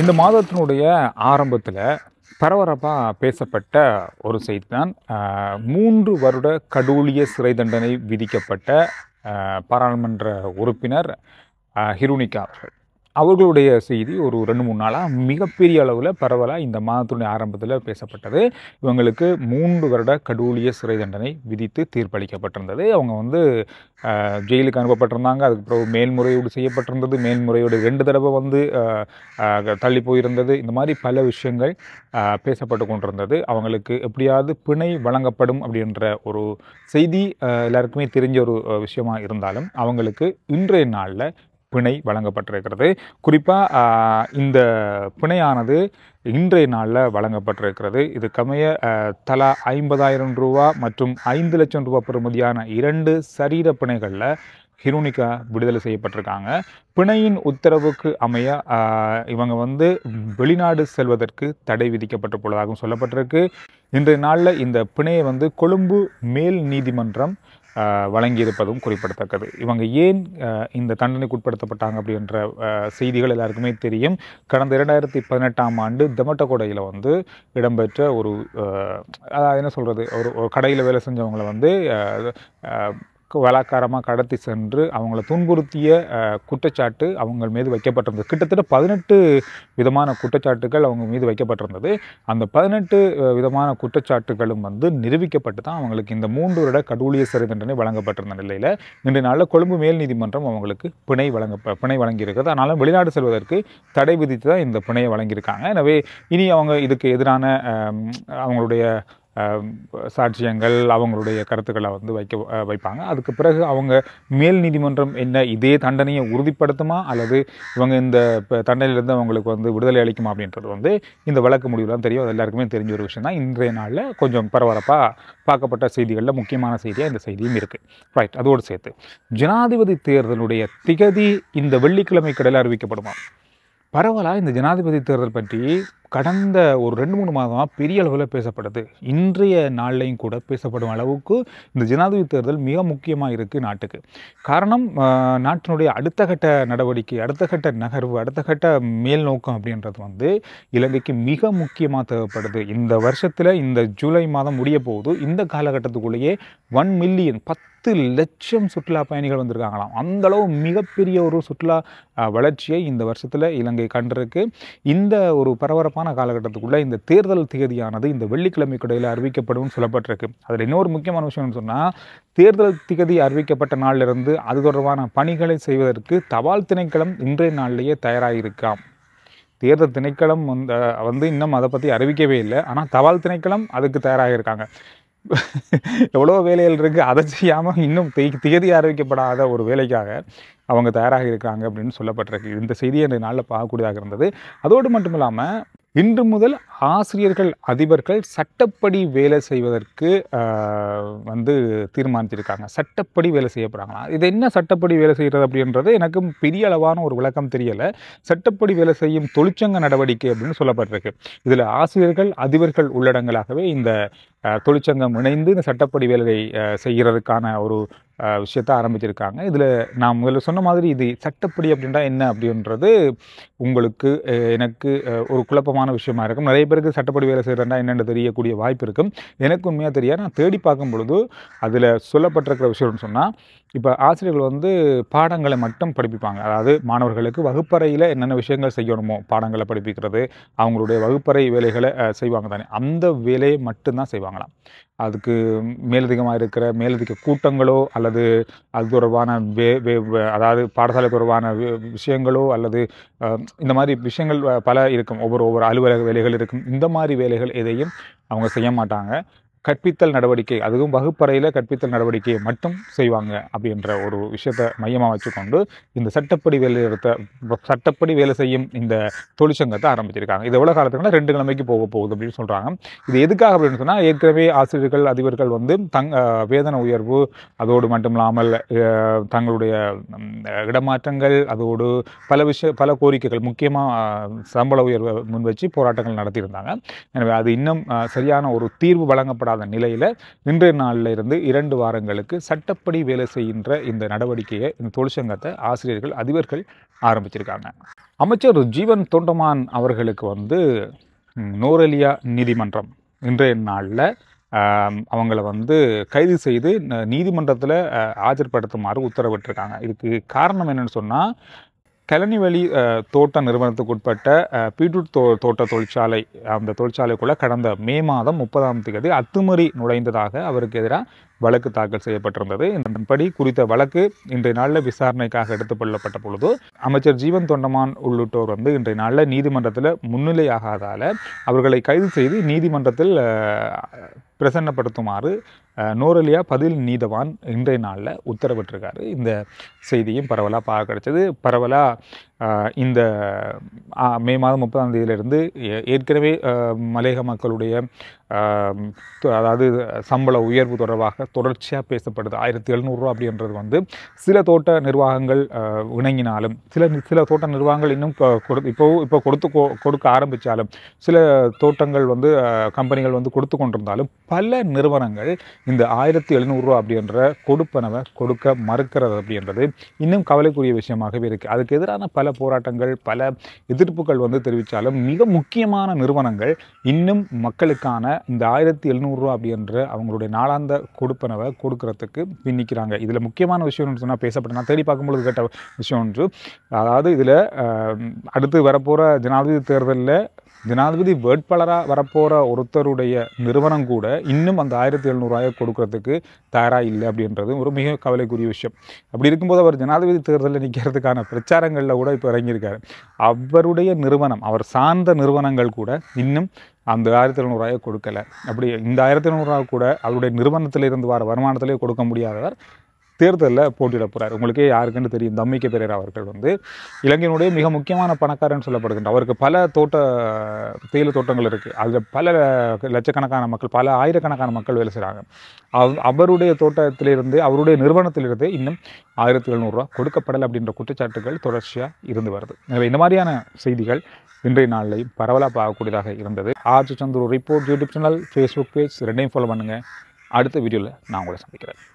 இந்த மாதத்தினுடைய ஆரம்பத்தில் பரபரப்பாக பேசப்பட்ட ஒரு செய்தி தான் மூன்று வருட கடூழிய சிறை தண்டனை விதிக்கப்பட்ட பாராளுமன்ற உறுப்பினர் ஹிருனிகா அவர்கள் அவர்களுடைய செய்தி ஒரு ரெண்டு மூணு நாளாக மிகப்பெரிய அளவில் பரவலாக இந்த மாதத்துடைய ஆரம்பத்தில் பேசப்பட்டது இவங்களுக்கு மூன்று வருட கடூழிய சிறை தண்டனை விதித்து தீர்ப்பளிக்கப்பட்டிருந்தது அவங்க வந்து ஜெயிலுக்கு அனுப்பப்பட்டிருந்தாங்க அதுக்கு பிறகு மேல்முறையோடு செய்யப்பட்டிருந்தது மேல்முறையோடு ரெண்டு தடவை வந்து தள்ளி போயிருந்தது இந்த மாதிரி பல விஷயங்கள் பேசப்பட்டு கொண்டிருந்தது அவங்களுக்கு எப்படியாவது பிணை வழங்கப்படும் அப்படின்ற ஒரு செய்தி எல்லாருக்குமே தெரிஞ்ச ஒரு விஷயமாக இருந்தாலும் அவங்களுக்கு இன்றைய நாளில் பிணை வழங்கப்பட்டிருக்கிறது குறிப்பாக இந்த பிணையானது இன்றைய நாளில் வழங்கப்பட்டிருக்கிறது இது கமைய தலா ஐம்பதாயிரம் ரூபா மற்றும் ஐந்து லட்சம் ரூபா பெறுமதியான இரண்டு சரீர பிணைகளில் ஹிரோனிகா விடுதலை செய்யப்பட்டிருக்காங்க பிணையின் உத்தரவுக்கு அமைய இவங்க வந்து வெளிநாடு செல்வதற்கு தடை விதிக்கப்பட்டுள்ளதாகவும் சொல்லப்பட்டிருக்கு இன்றைய நாளில் இந்த பிணையை வந்து கொழும்பு மேல் நீதிமன்றம் வழங்கியிருப்பதும் குறிப்பிடத்தக்கது இவங்க ஏன் இந்த தண்டனைக்கு உட்படுத்தப்பட்டாங்க அப்படின்ற செய்திகள் எல்லாருக்குமே தெரியும் கடந்த இரண்டாயிரத்தி பதினெட்டாம் ஆண்டு தெமட்டகோடையில் வந்து இடம்பெற்ற ஒரு என்ன சொல்கிறது ஒரு கடையில் வேலை செஞ்சவங்களை வந்து பலாக்காரமாக கடத்தி சென்று அவங்கள துன்புறுத்திய குற்றச்சாட்டு அவங்க மீது வைக்கப்பட்டிருந்தது கிட்டத்தட்ட பதினெட்டு விதமான குற்றச்சாட்டுகள் அவங்க மீது வைக்கப்பட்டிருந்தது அந்த பதினெட்டு விதமான குற்றச்சாட்டுகளும் வந்து நிரூபிக்கப்பட்டு தான் அவங்களுக்கு இந்த மூன்று வருட கடூழிய சிறை தண்டனை வழங்கப்பட்டிருந்த நிலையில் இன்று நாளில் கொழும்பு மேல் நீதிமன்றம் அவங்களுக்கு பிணை வழங்க பிணை வழங்கியிருக்கிறது அதனால் வெளிநாடு செல்வதற்கு தடை விதித்து தான் இந்த பிணையை வழங்கியிருக்காங்க எனவே இனி அவங்க இதுக்கு எதிரான அவங்களுடைய சாட்சியங்கள் அவங்களுடைய கருத்துக்களை வந்து வைக்க வைப்பாங்க அதுக்கு பிறகு அவங்க மேல் நீதிமன்றம் என்ன இதே தண்டனையை உறுதிப்படுத்துமா அல்லது இவங்க இந்த தண்டனையிலிருந்து அவங்களுக்கு வந்து விடுதலை அளிக்குமா அப்படின்றது வந்து இந்த வழக்கு முடிவுலாம் தெரியும் அது எல்லாருக்குமே தெரிஞ்ச ஒரு விஷயம் தான் இன்றைய நாளில் கொஞ்சம் பரபரப்பாக பார்க்கப்பட்ட செய்திகளில் முக்கியமான செய்தியாக இந்த செய்தியும் இருக்குது ரைட் அதோடு சேர்த்து ஜனாதிபதி தேர்தலுடைய திகதி இந்த வெள்ளிக்கிழமை கடையில் அறிவிக்கப்படுமா பரவலாக இந்த ஜனாதிபதி தேர்தல் பற்றி கடந்த ஒரு ரெண்டு மூணு மாதமாக பெரிய அளவில் பேசப்படுது இன்றைய நாள்லையும் கூட பேசப்படும் அளவுக்கு இந்த ஜனாதிபதி தேர்தல் மிக முக்கியமாக இருக்குது நாட்டுக்கு காரணம் நாட்டினுடைய அடுத்த கட்ட நடவடிக்கை அடுத்த கட்ட நகர்வு அடுத்த கட்ட மேல் நோக்கம் அப்படின்றது வந்து இலங்கைக்கு மிக முக்கியமாக தேவைப்படுது இந்த வருஷத்தில் இந்த ஜூலை மாதம் முடிய போகுது இந்த காலகட்டத்துக்குள்ளேயே ஒன் மில்லியன் பத்து பத்து லட்சம் சுற்றுலா பயணிகள் வந்திருக்காங்களாம் அந்தளவு மிகப்பெரிய ஒரு சுற்றுலா வளர்ச்சியை இந்த வருஷத்தில் இலங்கை கண்டிருக்கு இந்த ஒரு பரபரப்பான காலகட்டத்துக்குள்ளே இந்த தேர்தல் திகதியானது இந்த வெள்ளிக்கிழமை கடையில் அறிவிக்கப்படும் சொல்லப்பட்டிருக்கு அதில் இன்னொரு முக்கியமான விஷயம்னு சொன்னால் தேர்தல் திகதி அறிவிக்கப்பட்ட நாளிலிருந்து அது தொடர்பான பணிகளை செய்வதற்கு தபால் திணைக்களம் இன்றைய நாளிலேயே தயாராக இருக்காம் தேர்தல் திணைக்களம் வந்து வந்து இன்னும் அதை பற்றி அறிவிக்கவே இல்லை ஆனால் தபால் திணைக்களம் அதுக்கு தயாராக இருக்காங்க எவ்வளோ வேலைகள் இருக்குது அதை செய்யாமல் இன்னும் திகதி அறிவிக்கப்படாத ஒரு வேலைக்காக அவங்க தயாராக இருக்காங்க அப்படின்னு சொல்லப்பட்டிருக்கு இந்த செய்தி அந்த நாளில் பார்க்கக்கூடியதாக இருந்தது அதோடு மட்டும் இல்லாமல் இன்று முதல் ஆசிரியர்கள் அதிபர்கள் சட்டப்படி வேலை செய்வதற்கு வந்து தீர்மானித்திருக்காங்க சட்டப்படி வேலை செய்யப்படுறாங்களா இது என்ன சட்டப்படி வேலை செய்கிறது அப்படின்றது எனக்கு பெரிய அளவான ஒரு விளக்கம் தெரியலை சட்டப்படி வேலை செய்யும் தொழிற்சங்க நடவடிக்கை அப்படின்னு சொல்லப்பட்டிருக்கு இதில் ஆசிரியர்கள் அதிபர்கள் உள்ளடங்களாகவே இந்த தொழிற்சங்கம் இணைந்து இந்த சட்டப்படி வேலையை செய்கிறதுக்கான ஒரு விஷயத்த ஆரம்பிச்சிருக்காங்க இதில் நான் முதல்ல சொன்ன மாதிரி இது சட்டப்படி அப்படின்றா என்ன அப்படின்றது உங்களுக்கு எனக்கு ஒரு குழப்பமான விஷயமா இருக்கும் நிறைய பேருக்கு சட்டப்படி வேலை செய்கிறதா என்னென்னு தெரியக்கூடிய வாய்ப்பு இருக்கும் எனக்கு உண்மையாக தெரியாது நான் தேடி பார்க்கும் பொழுது அதில் சொல்லப்பட்டிருக்கிற விஷயம்னு சொன்னால் இப்போ ஆசிரியர்கள் வந்து பாடங்களை மட்டும் படிப்பிப்பாங்க அதாவது மாணவர்களுக்கு வகுப்பறையில் என்னென்ன விஷயங்கள் செய்யணுமோ பாடங்களை படிப்பிக்கிறது அவங்களுடைய வகுப்பறை வேலைகளை செய்வாங்க தானே அந்த வேலையை மட்டும்தான் செய்வாங்க சொல்லுவாங்களாம் அதுக்கு மேலதிகமாக இருக்கிற மேலதிக கூட்டங்களோ அல்லது அது தொடர்பான வே வே அதாவது பாடசாலை தொடர்பான விஷயங்களோ அல்லது இந்த மாதிரி விஷயங்கள் பல இருக்கும் ஒவ்வொரு ஒவ்வொரு அலுவலக வேலைகள் இருக்கும் இந்த மாதிரி வேலைகள் எதையும் அவங்க செய்ய மாட்டாங்க கற்பித்தல் நடவடிக்கை அதுவும் வகுப்பறையில் கற்பித்தல் நடவடிக்கையை மட்டும் செய்வாங்க அப்படின்ற ஒரு விஷயத்தை மையமாக வச்சுக்கொண்டு இந்த சட்டப்படி வேலை எடுத்த சட்டப்படி வேலை செய்யும் இந்த தொழிற்சங்கத்தை ஆரம்பிச்சிருக்காங்க இது எவ்வளோ காலத்துக்கு ரெண்டு கிழமைக்கு போக போகுது அப்படின்னு சொல்கிறாங்க இது எதுக்காக அப்படின்னு சொன்னால் ஏற்கனவே ஆசிரியர்கள் அதிபர்கள் வந்து தங் வேதன உயர்வு அதோடு மட்டும் இல்லாமல் தங்களுடைய இடமாற்றங்கள் அதோடு பல விஷய பல கோரிக்கைகள் முக்கியமாக சம்பள உயர்வை முன் வச்சு போராட்டங்கள் நடத்தியிருந்தாங்க எனவே அது இன்னும் சரியான ஒரு தீர்வு வழங்கப்படாத முடிக்கப்படாத நிலையில் இன்றைய நாளில் இருந்து இரண்டு வாரங்களுக்கு சட்டப்படி வேலை செய்கின்ற இந்த நடவடிக்கையை இந்த தொழிற்சங்கத்தை ஆசிரியர்கள் அதிபர்கள் ஆரம்பிச்சிருக்காங்க அமைச்சர் ஜீவன் தொண்டமான் அவர்களுக்கு வந்து நோரலியா நீதிமன்றம் இன்றைய நாளில் அவங்கள வந்து கைது செய்து நீதிமன்றத்தில் ஆஜர்படுத்துமாறு உத்தரவிட்டிருக்காங்க இதுக்கு காரணம் என்னென்னு சொன்னால் கலனிவழி தோட்ட நிறுவனத்துக்கு உட்பட்ட பீட்ரூட் தோ தோட்ட தொழிற்சாலை அந்த தொழிற்சாலைக்குள்ளே கடந்த மே மாதம் முப்பதாம் தேதி அத்துமறி நுழைந்ததாக அவருக்கு எதிராக வழக்கு தாக்கல் செய்யப்பட்டிருந்தது இதன்படி குறித்த வழக்கு இன்றைய நாளில் விசாரணைக்காக எடுத்துக் கொள்ளப்பட்ட பொழுது அமைச்சர் ஜீவன் தொண்டமான் உள்ளிட்டோர் வந்து இன்றைய நாளில் நீதிமன்றத்தில் முன்னிலையாகாதால் அவர்களை கைது செய்து நீதிமன்றத்தில் பிரசன்னப்படுத்துமாறு நோரலியா பதில் நீதவான் இன்றைய நாளில் உத்தரவிட்டிருக்காரு இந்த செய்தியும் பரவலாக பார்க்க கிடைச்சது பரவலாக இந்த மே மாதம் முப்பதாம் தேதியிலிருந்து ஏற்கனவே மலையக மக்களுடைய அதாவது சம்பள உயர்வு தொடர்பாக தொடர்ச்சியாக பேசப்படுது ஆயிரத்தி எழுநூறுரூவா அப்படின்றது வந்து சில தோட்ட நிர்வாகங்கள் இணங்கினாலும் சில சில தோட்ட நிர்வாகங்கள் இன்னும் கொடு இப்போ இப்போ கொடுத்து கொடுக்க ஆரம்பித்தாலும் சில தோட்டங்கள் வந்து கம்பெனிகள் வந்து கொடுத்து கொண்டிருந்தாலும் பல நிறுவனங்கள் இந்த ஆயிரத்தி எழுநூறுரூவா அப்படின்ற கொடுப்பனவை கொடுக்க மறுக்கிறது அப்படின்றது இன்னும் கவலைக்குரிய விஷயமாகவே இருக்குது அதுக்கு எதிரான பல பல போராட்டங்கள் பல எதிர்ப்புகள் வந்து தெரிவித்தாலும் மிக முக்கியமான நிறுவனங்கள் இன்னும் மக்களுக்கான இந்த ஆயிரத்தி எழுநூறுரூவா அப்படின்ற அவங்களுடைய நாளாந்த கொடுப்பனவை கொடுக்கறதுக்கு பின்னிக்கிறாங்க இதில் முக்கியமான விஷயம் சொன்னால் பேசப்பட்ட நான் தேடி பார்க்கும்பொழுது கேட்ட விஷயம் ஒன்று அதாவது இதில் அடுத்து வரப்போகிற ஜனாதிபதி தேர்தலில் ஜனாதிபதி வேட்பாளராக வரப்போகிற ஒருத்தருடைய நிறுவனம் கூட இன்னும் அந்த ஆயிரத்தி எழுநூறுவாயை கொடுக்கறதுக்கு தயாராக இல்லை அப்படின்றது ஒரு மிக கவலைக்குரிய விஷயம் அப்படி இருக்கும்போது அவர் ஜனாதிபதி தேர்தலில் நிற்கிறதுக்கான பிரச்சாரங்களில் கூட இப்போ இறங்கியிருக்காரு அவருடைய நிறுவனம் அவர் சார்ந்த நிறுவனங்கள் கூட இன்னும் அந்த ஆயிரத்தி எழுநூறுவாயை கொடுக்கலை அப்படி இந்த ஆயிரத்தி எழுநூறுவா கூட அவருடைய நிறுவனத்திலிருந்து வர வருமானத்திலே கொடுக்க முடியாதவர் தேர்தலில் போட்டியிட போகிறார் உங்களுக்கே யாருக்குன்னு தெரியும் தம்மிக்க பெரியர் அவர்கள் வந்து இலங்கையினுடைய மிக முக்கியமான பணக்காரன்னு சொல்லப்படுகின்ற அவருக்கு பல தோட்ட தேயிலை தோட்டங்கள் இருக்குது அதில் பல லட்சக்கணக்கான மக்கள் பல ஆயிரக்கணக்கான மக்கள் வேலை செய்கிறாங்க அவ் அவருடைய தோட்டத்திலிருந்து அவருடைய நிறுவனத்திலிருந்து இன்னும் ஆயிரத்தி எழுநூறுரூவா கொடுக்கப்படலை அப்படின்ற குற்றச்சாட்டுகள் தொடர்ச்சியாக இருந்து வருது எனவே இந்த மாதிரியான செய்திகள் இன்றைய நாளிலையும் பரவலாக பார்க்கக்கூடியதாக இருந்தது R G Santhur report YouTube channel Facebook page ரெண்டையும் ஃபாலோ பண்ணுங்கள் அடுத்த வீடியோவில் நான் உங்களை சந்திக்கிறேன்